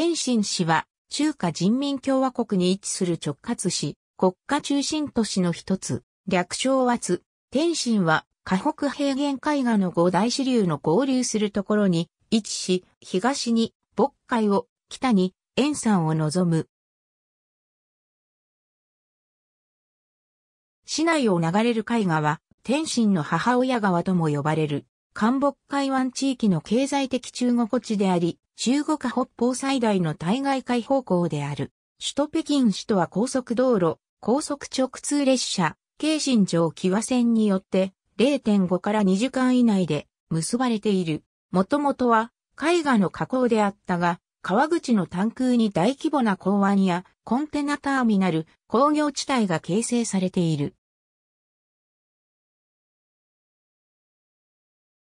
天津市は中華人民共和国に位置する直轄市、国家中心都市の一つ、略称は津。天津は河北平原海岸の五大支流の合流するところに位置し、東に渤海を、北に塩山を望む。市内を流れる海岸は、天津の母親川とも呼ばれる、関北海湾地域の経済的中国地であり、中国北方最大の対外開放港である。首都北京市とは高速道路、高速直通列車、京新城際線によって0.5から2時間以内で結ばれている。もともとは絵画の加工であったが、川口の単空に大規模な港湾やコンテナターミナル、工業地帯が形成されている。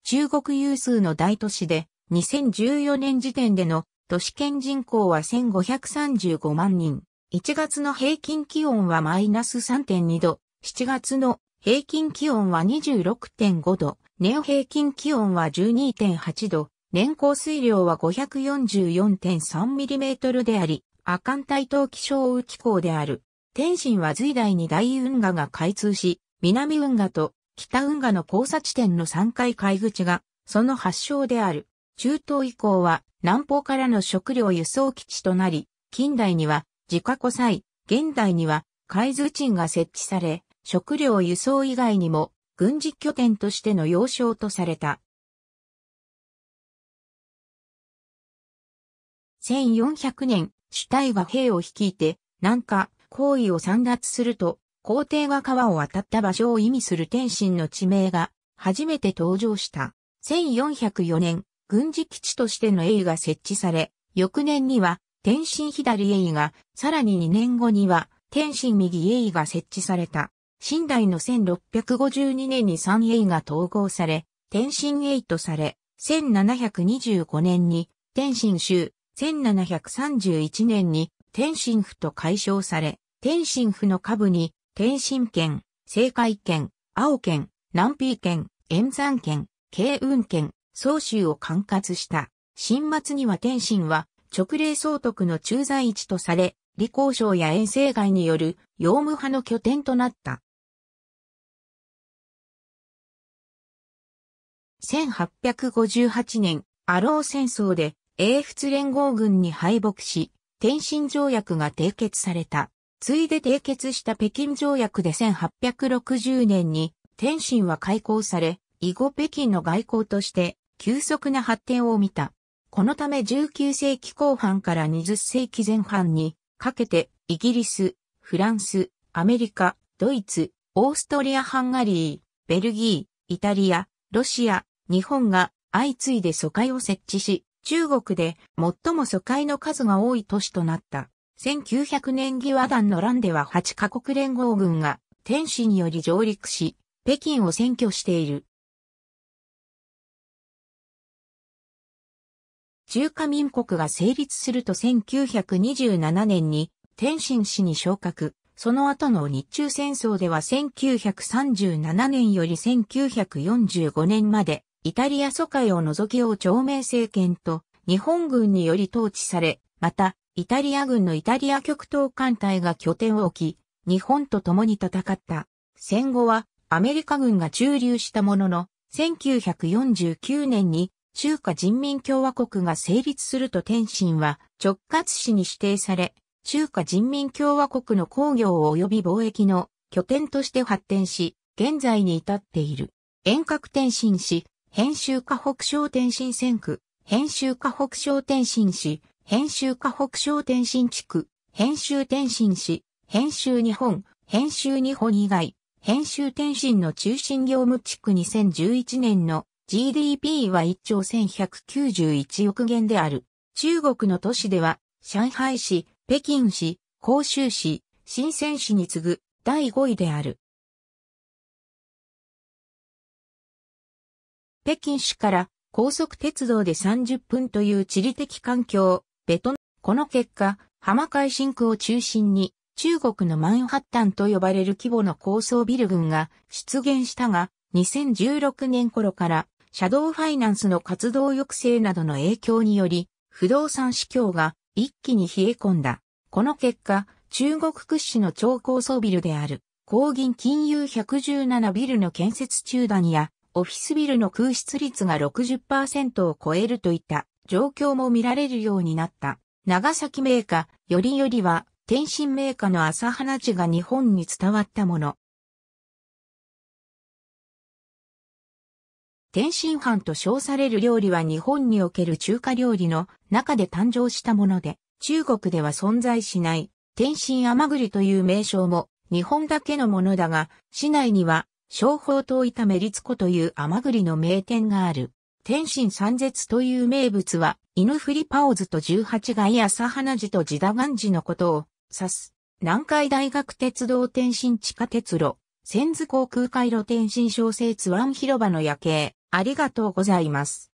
中国有数の大都市で2014年時点での都市圏人口は1535万人。1月の平均気温はマイナス3.2度、7月の平均気温は26.5度、年平均気温は12.8度、年降水量は 544.3mm であり、阿寒帯東気象雨気候である。天津は隋代に大運河が開通し、南運河と北運河の交差地点の3回海口が、その発祥である。中東以降は南方からの食料輸送基地となり、近代には自家古祭、現代には海津鎮が設置され、食料輸送以外にも軍事拠点としての要衝とされた。1400年、主体は兵を率いて、南下、行為を散脱すると、皇帝が川を渡った場所を意味する天津の地名が初めて登場した。1404年、軍事基地としての栄誉が設置され、翌年には天津左栄誉が、さらに2年後には天津右栄誉が設置された。新代の1652年に三栄が統合され、天津栄とされ、1725年に天津州、1731年に天津府と解消され、天津府の下部に天津県、青海県、青県、南平県、塩山県、慶雲県、総州を管轄した。新末には天津は直令総督の駐在地とされ、李光省や遠征外による洋務派の拠点となった。1858年、アロー戦争で英仏連合軍に敗北し、天津条約が締結された。ついで締結した北京条約で1860年に天津は開港され、以後北京の外交として急速な発展を見た。このため19世紀後半から20世紀前半にかけてイギリス、フランス、アメリカ、ドイツ、オーストリア・ハンガリー、ベルギー、イタリア、ロシア、日本が相次いで疎開を設置し、中国で最も疎開の数が多い都市となった。1900年際団の乱では8カ国連合軍が天使により上陸し、北京を占拠している。中華民国が成立すると1927年に天津市に昇格。その後の日中戦争では1937年より1945年までイタリア疎開を除きを朝明政権と日本軍により統治され、またイタリア軍のイタリア極東艦隊が拠点を置き、日本と共に戦った。戦後はアメリカ軍が駐留したものの、1949年に中華人民共和国が成立すると天津は直轄市に指定され、中華人民共和国の工業及び貿易の拠点として発展し、現在に至っている。遠隔天津市、編集家北省天津線区、編集家北省天津市、編集家北省天津地区、編集天津市、編集日本、編集日本以外、編集天津の中心業務地区2011年の GDP は1兆1191億元である。中国の都市では、上海市、北京市、広州市、深圳市に次ぐ第5位である。北京市から高速鉄道で30分という地理的環境、ベトナム。この結果、浜海深区を中心に中国のマンハッタンと呼ばれる規模の高層ビル群が出現したが、2016年頃からシャドウファイナンスの活動抑制などの影響により、不動産市況が一気に冷え込んだ。この結果、中国屈指の超高層ビルである、高銀金融117ビルの建設中断や、オフィスビルの空室率が60%を超えるといった状況も見られるようになった。長崎銘菓よりよりは、天津銘菓の朝花地が日本に伝わったもの。天津飯と称される料理は日本における中華料理の中で誕生したもので、中国では存在しない天津甘栗という名称も日本だけのものだが、市内には小宝刀炒め律子という甘栗の名店がある。天津三絶という名物は、犬振りパオズと十八街朝花寺と地田岩寺のことを指す。南海大学鉄道天津地下鉄路、千頭航空回路天津小説湾広場の夜景。ありがとうございます。